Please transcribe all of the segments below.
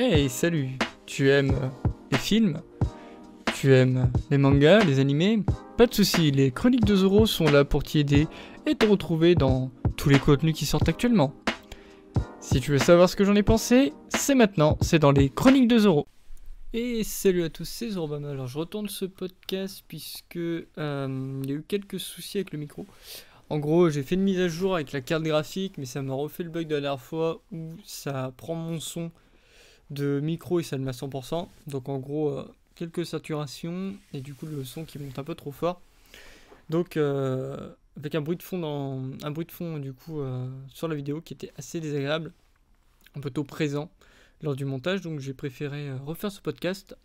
Hey, salut Tu aimes les films Tu aimes les mangas, les animés Pas de soucis, les chroniques de Zoro sont là pour t'y aider et te retrouver dans tous les contenus qui sortent actuellement. Si tu veux savoir ce que j'en ai pensé, c'est maintenant, c'est dans les chroniques de Zoro. Et salut à tous, c'est Zorobama. Alors je retourne ce podcast puisque euh, il y a eu quelques soucis avec le micro. En gros, j'ai fait une mise à jour avec la carte graphique, mais ça m'a refait le bug de la dernière fois où ça prend mon son de micro, et ça le met à 100%. Donc en gros, euh, quelques saturations et du coup le son qui monte un peu trop fort. Donc euh, avec un bruit de fond dans un bruit de fond du coup euh, sur la vidéo qui était assez désagréable, un peu tôt présent lors du montage. Donc j'ai préféré refaire ce podcast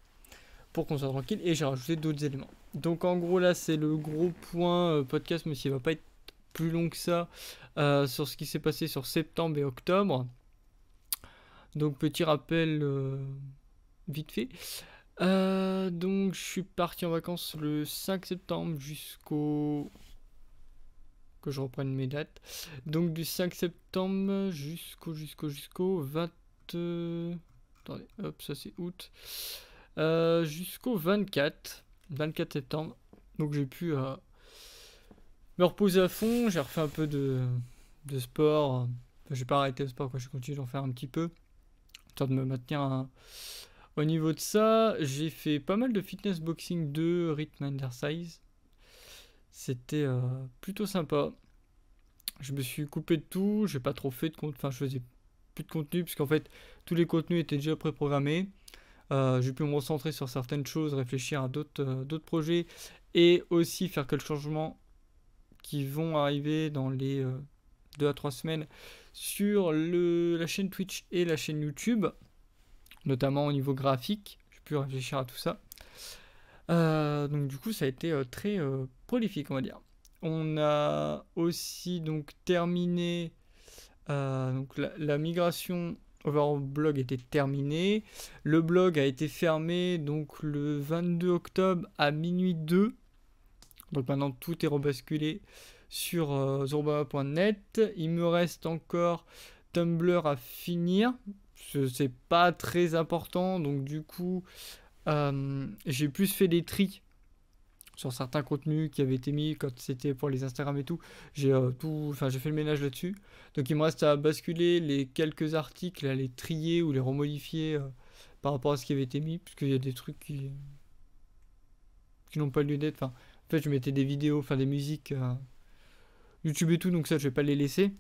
pour qu'on soit tranquille et j'ai rajouté d'autres éléments. Donc en gros là c'est le gros point podcast, mais s'il va pas être plus long que ça sur ce qui s'est passé sur septembre et octobre. Donc petit rappel euh, vite fait. Euh, donc je suis parti en vacances le 5 septembre jusqu'au... Que je reprenne mes dates. Donc du 5 septembre jusqu'au jusqu'au jusqu'au 20... Euh, attendez, hop, ça c'est août. jusqu'au 24. 24 septembre. Donc j'ai pu me reposer à fond. J'ai refait un peu de, de sport. j'ai pas arrêté le sport, quoi. je continue d'en faire un petit peu de me maintenir au niveau de ça. J'ai fait pas mal de fitness boxing de rhythm size C'était euh, plutôt sympa. Je me suis coupé de tout, j'ai pas trop fait de compte, enfin je faisais plus de contenu puisqu'en fait tous les contenus étaient déjà préprogrammés. Euh, j'ai pu me recentrer sur certaines choses, réfléchir à euh, d'autres projets et aussi faire quelques changements qui vont arriver dans les 2 à 3 semaines sur la chaîne Twitch et la chaîne YouTube, notamment au niveau graphique. J'ai pu réfléchir à tout ça. Euh, donc du coup, ça a été euh, très euh, prolifique, on va dire. On a aussi donc terminé donc la, migration over blog était terminée. Le blog a été fermé donc le 22 octobre à minuit 2. Donc maintenant tout est rebasculé sur euh, zorba.net. Il me reste encore Tumblr à finir. C'est pas très important, donc du coup, euh, j'ai plus fait des tris sur certains contenus qui avaient été mis quand c'était pour les Instagram et tout. J'ai euh, tout, enfin j'ai fait le ménage là-dessus. Donc il me reste à basculer les quelques articles, à les trier ou les remodifier par rapport à ce qui avait été mis, puisqu'il y a des trucs qui, qui n'ont pas lieu d'être. en fait, je mettais des vidéos, enfin des musiques YouTube et tout, donc ça je vais pas les laisser.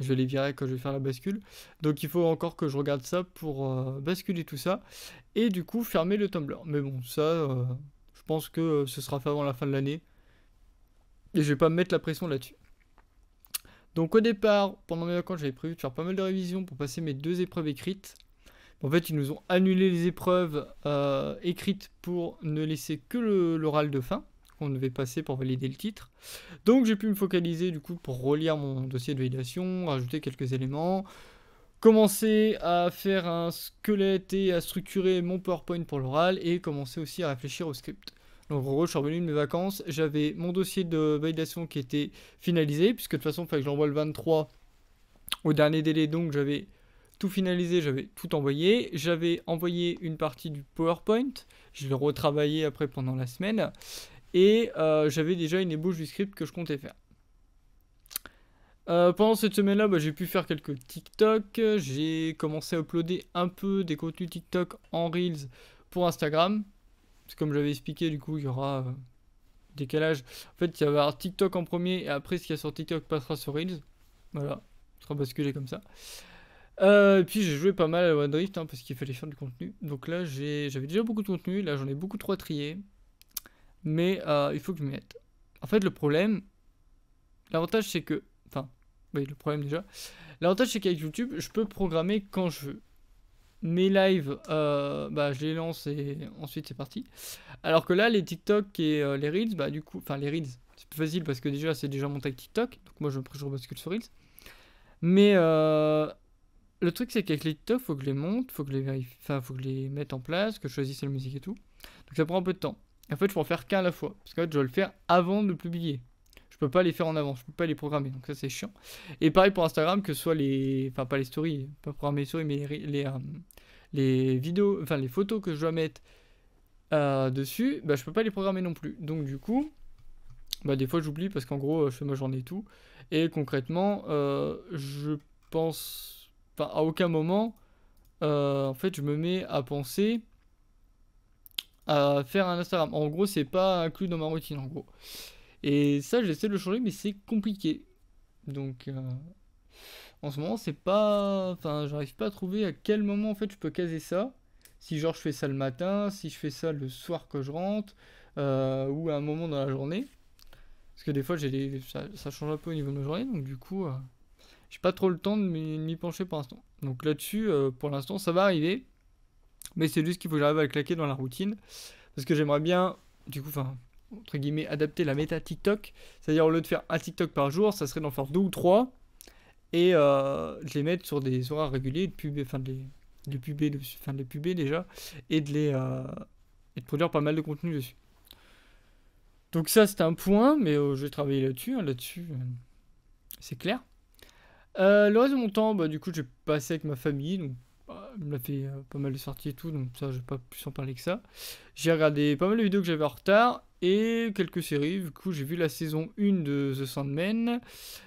Je vais les virer quand je vais faire la bascule. Donc il faut encore que je regarde ça pour euh, basculer tout ça. Et du coup fermer le Tumblr. Mais bon, ça, euh, je pense que euh, ce sera fait avant la fin de l'année. Et je vais pas me mettre la pression là-dessus. Donc au départ, pendant mes vacances, j'avais prévu de faire pas mal de révisions pour passer mes deux épreuves écrites. En fait, ils nous ont annulé les épreuves écrites pour ne laisser que l'oral de fin qu'on devait passer pour valider le titre. Donc j'ai pu me focaliser du coup pour relire mon dossier de validation, rajouter quelques éléments, commencer à faire un squelette et à structurer mon PowerPoint pour l'oral et commencer aussi à réfléchir au script. Donc en gros, je suis revenu de mes vacances, j'avais mon dossier de validation qui était finalisé, puisque de toute façon, il fallait que j'envoie le 23 au dernier délai, donc j'avais tout finalisé, j'avais tout envoyé. J'avais envoyé une partie du PowerPoint, je l'ai retravaillé après pendant la semaine. Et euh, j'avais déjà une ébauche du script que je comptais faire. Euh, pendant cette semaine-là, bah, j'ai pu faire quelques TikTok. J'ai commencé à uploader un peu des contenus TikTok en Reels pour Instagram. Comme je l'avais expliqué, du coup, il y aura euh, décalage. En fait, il y avoir TikTok en premier et après, ce qu'il y a sur TikTok passera sur Reels. Voilà, ça sera basculé comme ça. et puis j'ai joué pas mal à OneDrift hein, parce qu'il fallait faire du contenu. Donc là j'avais déjà beaucoup de contenu, là j'en ai beaucoup trop à mais euh, il faut que je mette. En fait, le problème, l'avantage c'est que, enfin, oui, le problème déjà, l'avantage c'est qu'avec YouTube, je peux programmer quand je veux. Mes lives, euh, bah, je les lance et ensuite c'est parti. Alors que là, les TikTok et euh, les Reels, bah, du coup, enfin, les Reels, c'est plus facile parce que déjà, c'est déjà monté avec TikTok, donc moi je me toujours bascule sur Reels. Mais le truc c'est qu'avec les TikTok, faut que je les monte, faut que les faut que je les mette en place, que je choisisse la musique et tout. Donc ça prend un peu de temps en fait, je peux en faire qu'un à la fois. Parce qu'en fait, je dois le faire avant de publier. Je peux pas les faire en avant, je peux pas les programmer. Donc ça, c'est chiant. Et pareil pour Instagram, que ce soit les. Enfin, pas les stories, pas programmer les stories, mais les, les, euh, les vidéos, enfin, les photos que je dois mettre euh, dessus, bah, je peux pas les programmer non plus. Donc du coup. Bah, des fois j'oublie parce qu'en gros euh, je fais ma journée et tout et concrètement je pense enfin, à aucun moment en fait je me mets à penser à faire un Instagram. En gros, c'est pas inclus dans ma routine, en gros. Et ça, j'essaie de le changer, mais c'est compliqué. Donc, euh, en ce moment, c'est pas. Enfin, j'arrive pas à trouver à quel moment, en fait, je peux caser ça. Si, genre, je fais ça le matin, si je fais ça le soir que je rentre, euh, ou à un moment dans la journée. Parce que des fois, j'ai ça, change un peu au niveau de ma journée, donc du coup, euh, j'ai pas trop le temps de m'y pencher pour l'instant. Donc là-dessus, pour l'instant, ça va arriver. Mais c'est juste qu'il faut que j'arrive à le claquer dans la routine. Parce que j'aimerais bien, du coup, enfin, entre guillemets, adapter la méta TikTok. C'est-à-dire, au lieu de faire un TikTok par jour, ça serait d'en faire deux ou trois. Et euh, de les mettre sur des horaires réguliers, de pub enfin, de les, de enfin, de déjà. Et de les. Euh, et de produire pas mal de contenu dessus. Donc, ça, c'est un point, mais euh, je vais travailler là-dessus. Hein, là-dessus, c'est clair. le reste de mon temps, bah, du coup, vais passer avec ma famille. Donc, il bah, me l'a fait euh, pas mal de sorties et tout, donc ça, je vais pas plus en parler que ça. J'ai regardé pas mal de vidéos que j'avais en retard et quelques séries. Du coup, j'ai vu la saison 1 de The Sandman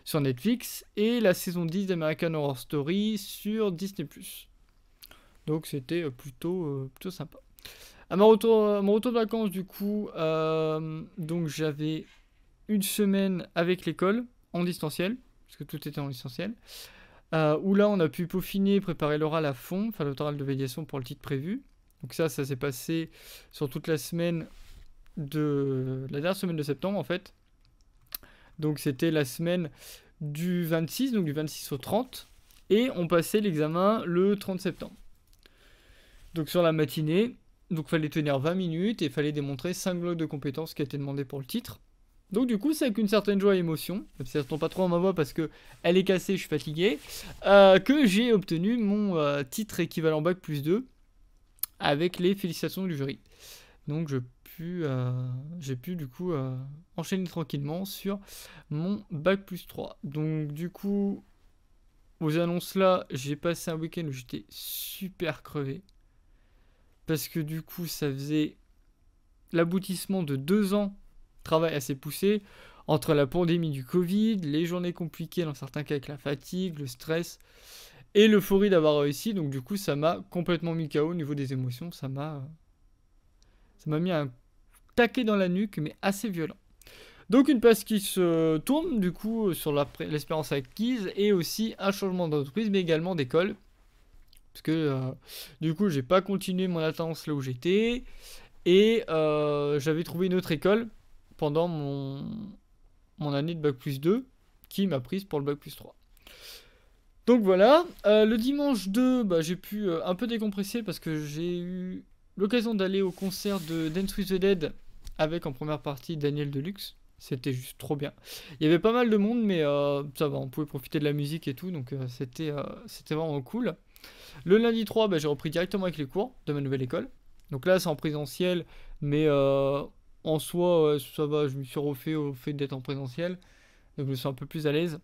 sur Netflix et la saison 10 d'American Horror Story sur Disney. Donc, c'était euh, plutôt, euh, plutôt sympa. À, retour, mon retour de vacances, du coup, donc j'avais une semaine avec l'école en distanciel, parce que tout était en distanciel. Euh, où là, on a pu peaufiner, préparer l'oral à fond, enfin l'oral de médiation pour le titre prévu. Donc ça, ça s'est passé sur toute la semaine de la dernière semaine de septembre en fait. Donc c'était la semaine du 26, donc du 26 au 30, et on passait l'examen le 30 septembre. Donc sur la matinée, donc fallait tenir 20 minutes et fallait démontrer 5 blocs de compétences qui étaient demandés pour le titre. Donc du coup, c'est avec une certaine joie et émotion, même si ça ne tombe pas trop en ma voix parce que elle est cassée, je suis fatigué, euh, que j'ai obtenu mon euh, titre équivalent bac plus 2 avec les félicitations du jury. Donc je pu, euh, j'ai pu du coup enchaîner tranquillement sur mon bac plus 3. Donc du coup, aux annonces là, j'ai passé un week-end où j'étais super crevé. Parce que du coup, ça faisait l'aboutissement de deux ans travail assez poussé entre la pandémie du Covid, les journées compliquées dans certains cas avec la fatigue, le stress et l'euphorie d'avoir réussi. Donc du coup, ça m'a complètement mis KO au niveau des émotions. Ça m'a, ça m'a mis un taquet dans la nuque, mais assez violent. Donc une passe qui se tourne du coup sur l'espérance acquise et aussi un changement d'entreprise, mais également d'école. Parce que euh, du coup, j'ai pas continué mon attendance là où j'étais et euh, j'avais trouvé une autre école pendant mon, mon année de Bac plus 2, qui m'a prise pour le Bac plus 3. Donc voilà, euh, le dimanche 2, bah, j'ai pu euh, un peu décompresser parce que j'ai eu l'occasion d'aller au concert de Dance with the Dead avec en première partie Daniel Deluxe. C'était juste trop bien. Il y avait pas mal de monde, mais euh, ça va, on pouvait profiter de la musique et tout, donc c'était vraiment cool. Le lundi 3, bah, j'ai repris directement avec les cours de ma nouvelle école. Donc là, c'est en présentiel, mais en soi, ça va, je me suis refait au fait d'être en présentiel. Donc je me suis un peu plus à l'aise.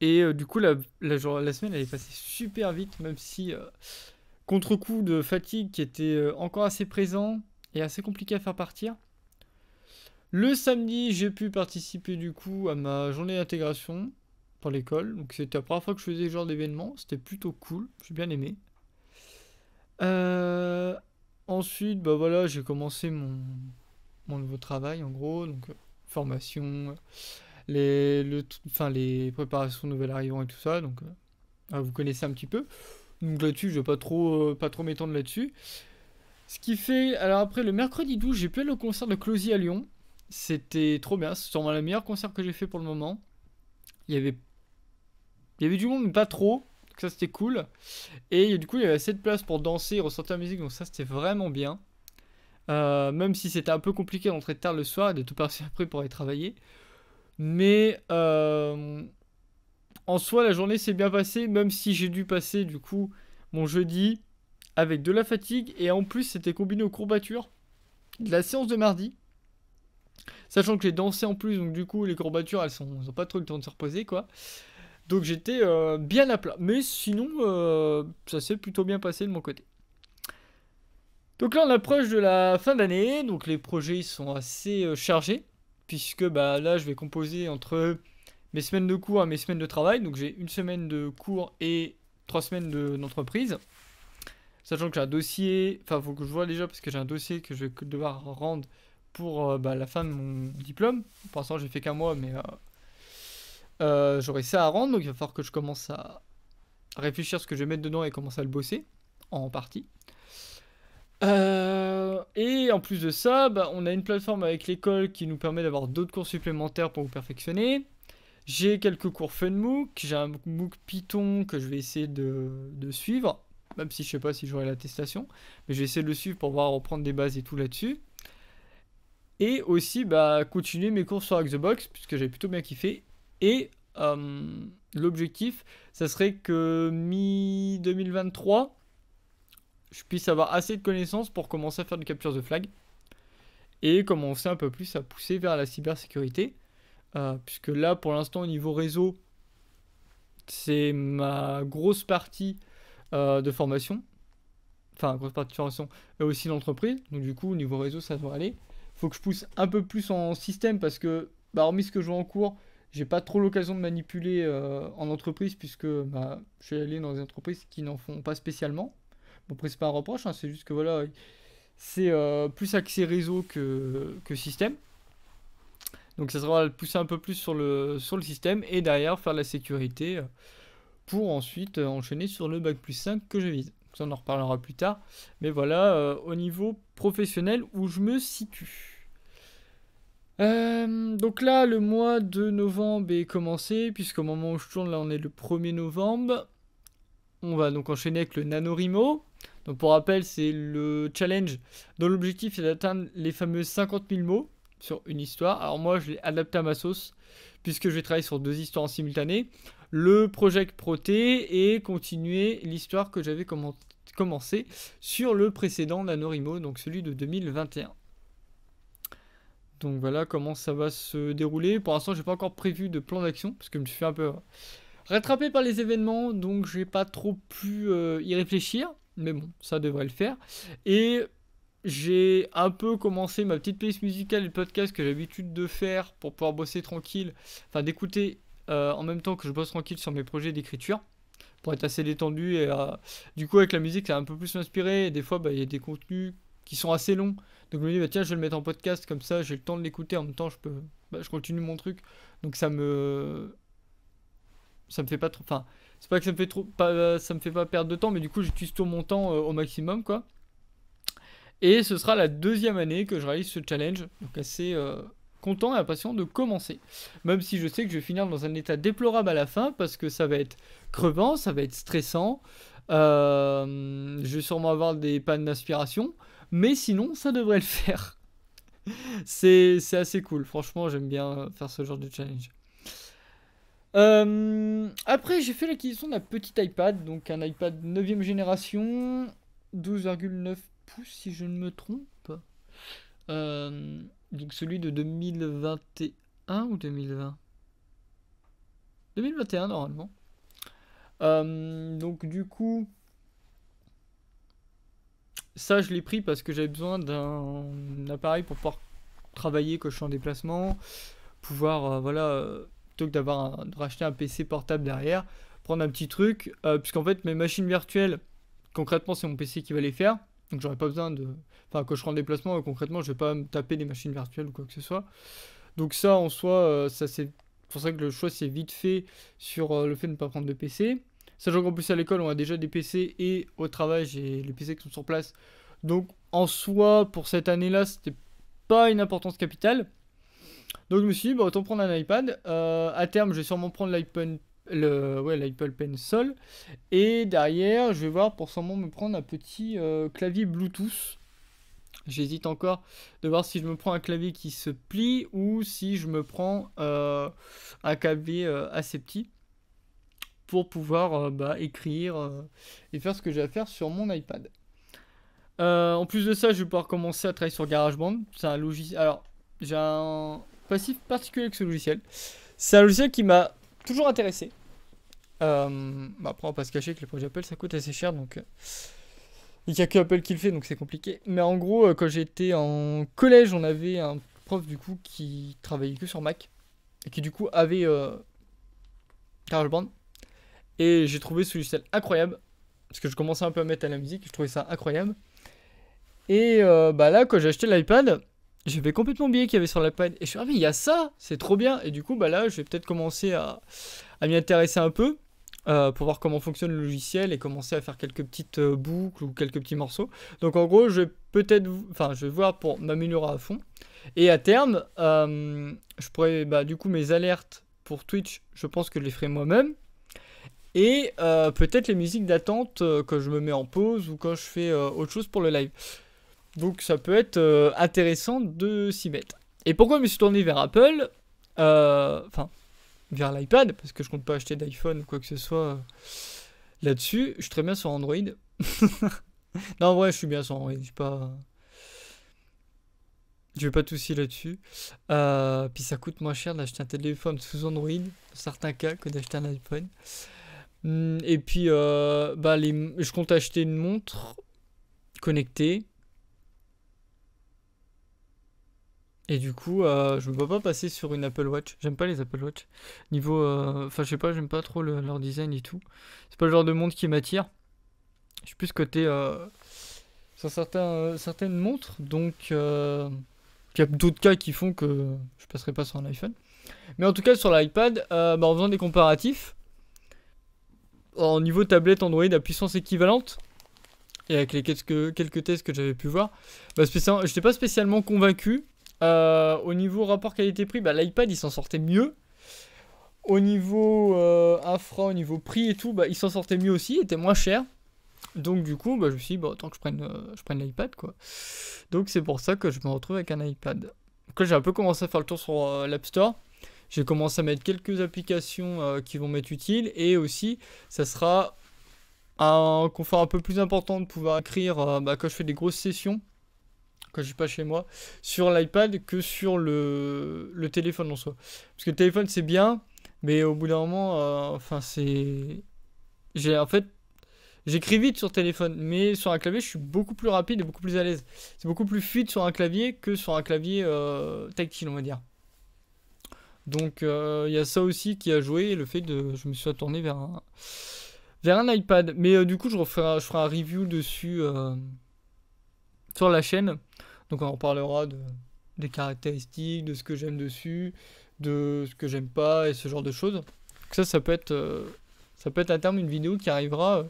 Et euh, du coup, la, la, semaine, elle est passée super vite, même si, euh, contre-coup de fatigue qui était euh, encore assez présent et assez compliqué à faire partir. Le samedi, j'ai pu participer du coup à ma journée d'intégration pour l'école. Donc c'était la première fois que je faisais ce genre d'événement. C'était plutôt cool, j'ai bien aimé. Euh, Ensuite, bah voilà, j'ai commencé mon, mon, nouveau travail en gros, donc euh, formation, euh, les, le, enfin, les préparations nouvelles arrivants et tout ça, donc euh, ah, vous connaissez un petit peu. Donc là-dessus, je vais pas trop, pas trop m'étendre là-dessus. Ce qui fait, alors après le mercredi 12, j'ai pu aller au concert de Closy à Lyon. C'était trop bien, c'est sûrement le meilleur concert que j'ai fait pour le moment. Il y avait, il y avait du monde, mais pas trop ça c'était cool. Et du coup il y avait assez de place pour danser et ressortir la musique, donc ça c'était vraiment bien. Euh, même si c'était un peu compliqué d'entrer tard le soir et de tout partir après pour aller travailler. Mais euh, en soi la journée s'est bien passée, même si j'ai dû passer du coup mon jeudi avec de la fatigue et en plus c'était combiné aux courbatures de la séance de mardi. Sachant que j'ai dansé en plus, donc du coup les courbatures elles, sont, elles ont pas trop le temps de se reposer quoi. Donc j'étais euh, bien à plat. Mais sinon, euh, ça s'est plutôt bien passé de mon côté. Donc là, on approche de la fin d'année. Donc les projets sont assez euh, chargés. Puisque bah, là, je vais composer entre mes semaines de cours et mes semaines de travail. Donc j'ai une semaine de cours et trois semaines d'entreprise. Sachant que j'ai un dossier, enfin, faut que je vois déjà parce que j'ai un dossier que je vais devoir rendre pour bah, la fin de mon diplôme. Pour l'instant, j'ai fait qu'un mois, mais euh, j'aurai ça à rendre, donc il va falloir que je commence à réfléchir à ce que je vais mettre dedans et commencer à le bosser, en partie. Euh, et en plus de ça, bah, on a une plateforme avec l'école qui nous permet d'avoir d'autres cours supplémentaires pour vous perfectionner. J'ai quelques cours FunMook, j'ai un MOOC Python que je vais essayer de, suivre, même si je ne sais pas si j'aurai l'attestation, mais je vais essayer de le suivre pour voir reprendre des bases et tout là-dessus. Et aussi bah, continuer mes cours sur Xbox, puisque j'ai plutôt bien kiffé, et euh, l'objectif, ça serait que mi-2023, je puisse avoir assez de connaissances pour commencer à faire des captures de flag et commencer un peu plus à pousser vers la cybersécurité. Euh, puisque là, pour l'instant, au niveau réseau, c'est ma grosse partie euh, de formation. Enfin, grosse partie de formation et aussi l'entreprise. Donc, du coup, au niveau réseau, ça va aller. Il Faut que je pousse un peu plus en système parce que, bah, hormis ce que je vois en cours, j'ai pas trop l'occasion de manipuler euh, en entreprise puisque bah, je suis allé dans des entreprises qui n'en font pas spécialement. Bon, après, c'est pas un reproche, hein, c'est juste que voilà, c'est euh, plus accès réseau que, système. Donc ça sera pousser un peu plus sur le, sur le système et derrière faire la sécurité pour ensuite euh, enchaîner sur le bac plus 5 que je vise. Ça, on en reparlera plus tard. Mais voilà, au niveau professionnel où je me situe. Euh, donc là, le mois de novembre est commencé, puisqu'au moment où je tourne, là on est le 1er novembre. On va donc enchaîner avec le Nanorimo. Donc pour rappel, c'est le challenge dont l'objectif est d'atteindre les fameux 50 000 mots sur une histoire. Alors moi, je l'ai adapté à ma sauce, puisque je vais travailler sur deux histoires en simultané. Le projet Proté et continuer l'histoire que j'avais commencé sur le précédent Nanorimo, donc celui de 2021. Donc voilà comment ça va se dérouler. Pour l'instant, j'ai pas encore prévu de plan d'action parce que je me suis fait un peu euh, rattrapé par les événements, donc j'ai pas trop pu euh, y réfléchir. Mais bon, ça devrait le faire. Et j'ai un peu commencé ma petite playlist musicale et le podcast que j'ai l'habitude de faire pour pouvoir bosser tranquille, enfin d'écouter euh, en même temps que je bosse tranquille sur mes projets d'écriture pour être assez détendu et du coup avec la musique ça a un peu plus inspiré des fois bah, il y a des contenus qui sont assez longs. Donc je me dis, bah, tiens, je vais le mettre en podcast, comme ça j'ai le temps de l'écouter, en même temps je peux... Bah, je continue mon truc. Donc ça me... Ça me fait pas trop... Enfin, c'est pas que ça me fait trop... Pas, ça me fait pas perdre de temps, mais du coup j'utilise tout mon temps euh, au maximum, quoi. Et ce sera la deuxième année que je réalise ce challenge, donc assez euh, content et impatient de commencer. Même si je sais que je vais finir dans un état déplorable à la fin, parce que ça va être crevant, ça va être stressant, euh, je vais sûrement avoir des pannes d'aspiration, mais sinon, ça devrait le faire. c'est assez cool. Franchement, j'aime bien faire ce genre de challenge. Euh, après, j'ai fait l'acquisition d'un petit iPad, donc un iPad 9ème génération, 12,9 pouces si je ne me trompe. Euh, donc celui de 2021 ou 2020 2021 normalement. Euh, donc du coup, ça, je l'ai pris parce que j'avais besoin d'un appareil pour pouvoir travailler quand je suis en déplacement, pouvoir, euh, voilà, euh, plutôt que d'avoir de racheter un PC portable derrière, prendre un petit truc, euh, puisqu'en fait, mes machines virtuelles, concrètement, c'est mon PC qui va les faire, donc j'aurais pas besoin de. Enfin, quand je suis en déplacement, concrètement, je vais pas me taper des machines virtuelles ou quoi que ce soit. Donc, ça, en soi, ça c'est pour ça que le choix s'est vite fait sur le fait de ne pas prendre de PC. Sachant qu'en plus à l'école, on a déjà des PC et au travail, j'ai les PC qui sont sur place. Donc en soi, pour cette année-là, c'était pas une importance capitale. Donc je me suis dit, bah, autant prendre un iPad. Euh, à terme, je vais sûrement prendre l'iPad le ouais et derrière je vais voir pour sûrement me prendre un petit euh, clavier Bluetooth j'hésite encore de voir si je me prends un clavier qui se plie ou si je me prends euh, un clavier assez petit pour pouvoir euh, bah, écrire euh, et faire ce que j'ai à faire sur mon iPad. Euh, en plus de ça, je vais pouvoir commencer à travailler sur GarageBand. C'est un logiciel. Alors, j'ai un passif particulier avec ce logiciel. C'est un logiciel qui m'a toujours intéressé. Bah, après, on va pas se cacher que le projet Apple ça coûte assez cher donc. Il n'y a que Apple qui le fait donc c'est compliqué. Mais en gros, quand j'étais en collège, on avait un prof du coup qui travaillait que sur Mac et qui du coup avait GarageBand et j'ai trouvé ce logiciel incroyable, parce que je commençais un peu à mettre à la musique, je trouvais ça incroyable. Et euh, bah là, quand j'ai acheté l'iPad, j'avais complètement oublié qu'il y avait sur l'iPad. Et je suis ah il y a ça, c'est trop bien. Et du coup, bah là, je vais peut-être commencer à, m'y intéresser un peu. Euh, pour voir comment fonctionne le logiciel et commencer à faire quelques petites euh, boucles ou quelques petits morceaux. Donc en gros, je vais peut-être, enfin, je vais voir pour m'améliorer à fond. Et à terme, je pourrais, bah, du coup, mes alertes pour Twitch, je pense que je les ferai moi-même et euh, peut-être les musiques d'attente euh, quand je me mets en pause ou quand je fais euh, autre chose pour le live. Donc ça peut être intéressant de s'y mettre. Et pourquoi je me suis tourné vers Apple Enfin, vers l'iPad, parce que je compte pas acheter d'iPhone ou quoi que ce soit là-dessus. Je suis très bien sur Android. non, en vrai, je suis bien sur Android. Je suis pas. Je vais pas tout là-dessus. Puis ça coûte moins cher d'acheter un téléphone sous Android, dans certains cas, que d'acheter un iPhone. Hmm, et puis, euh, bah, les, je compte acheter une montre connectée. Et du coup, euh, je ne vois pas passer sur une Apple Watch. J'aime pas les Apple Watch. Niveau. Euh, enfin, je sais pas, j'aime pas trop leur design et tout. C'est pas le genre de montre qui m'attire. Je suis plus côté. sur certaines montres. Donc. Il y a d'autres cas qui font que je passerai pas sur un iPhone. Mais en tout cas, sur l'iPad, bah, en faisant des comparatifs au niveau tablette Android à puissance équivalente, et avec les quelques, tests que j'avais pu voir, bah, je n'étais pas spécialement convaincu. Euh, au niveau rapport qualité-prix, bah, l'iPad il s'en sortait mieux. Au niveau euh, infra, au niveau prix et tout, bah, il s'en sortait mieux aussi, il était moins cher. Donc du coup, je me suis dit, bah, autant que je prenne, euh, l'iPad. Donc c'est pour ça que je me retrouve avec un iPad. Donc là, j'ai un peu commencé à faire le tour sur l'App Store. J'ai commencé à mettre quelques applications euh, qui vont m'être utiles et aussi ça sera un confort un peu plus important de pouvoir écrire euh, bah, quand je fais des grosses sessions quand je suis pas chez moi sur l'iPad que sur le, téléphone en soi parce que le téléphone c'est bien mais au bout d'un moment euh, enfin c'est j'ai en fait J'écris vite sur téléphone, mais sur un clavier, je suis beaucoup plus rapide et beaucoup plus à l'aise. C'est beaucoup plus fluide sur un clavier que sur un clavier tactile, on va dire. Donc euh, il y a ça aussi qui a joué, le fait de... Je me suis tourné vers un, vers un iPad. Mais euh, du coup, je, referai, je ferai un review dessus euh, sur la chaîne. Donc on parlera de, des caractéristiques, de ce que j'aime dessus, de ce que j'aime pas et ce genre de choses. Donc ça, ça peut être, ça peut être à terme une vidéo qui arrivera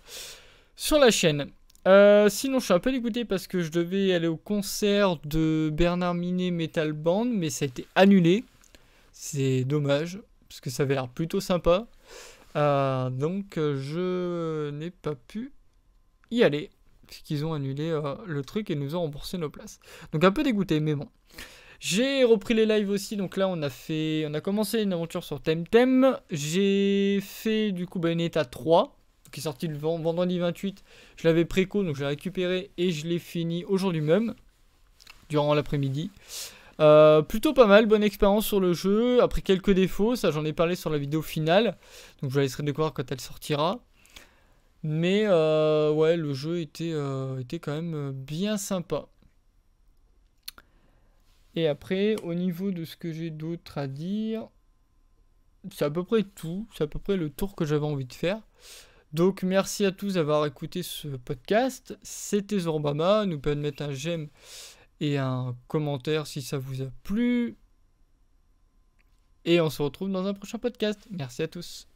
sur la chaîne. sinon, je suis un peu dégoûté parce que je devais aller au concert de Bernard Minet Metal Band, mais ça a été annulé. C'est dommage, parce que ça avait l'air plutôt sympa. Euh, donc euh, je n'ai pas pu y aller, puisqu'ils ont annulé euh, le truc et nous ont remboursé nos places. Donc un peu dégoûté, mais bon. J'ai repris les lives aussi, donc là on a fait, on a commencé une aventure sur Temtem. J'ai fait du coup bah, état 3, qui est sorti le vendredi 28. Je l'avais préco, donc je l'ai récupéré et je l'ai fini aujourd'hui même, durant l'après-midi. Euh, plutôt pas mal, bonne expérience sur le jeu. Après quelques défauts, ça j'en ai parlé sur la vidéo finale. Donc je vous laisserai découvrir quand elle sortira. Mais euh, ouais, le jeu était, euh, était quand même bien sympa. Et après, au niveau de ce que j'ai d'autre à dire, c'est à peu près tout. C'est à peu près le tour que j'avais envie de faire. Donc merci à tous d'avoir écouté ce podcast. C'était Zorbama. Nous pouvons mettre un j'aime et un commentaire si ça vous a plu. Et on se retrouve dans un prochain podcast. Merci à tous.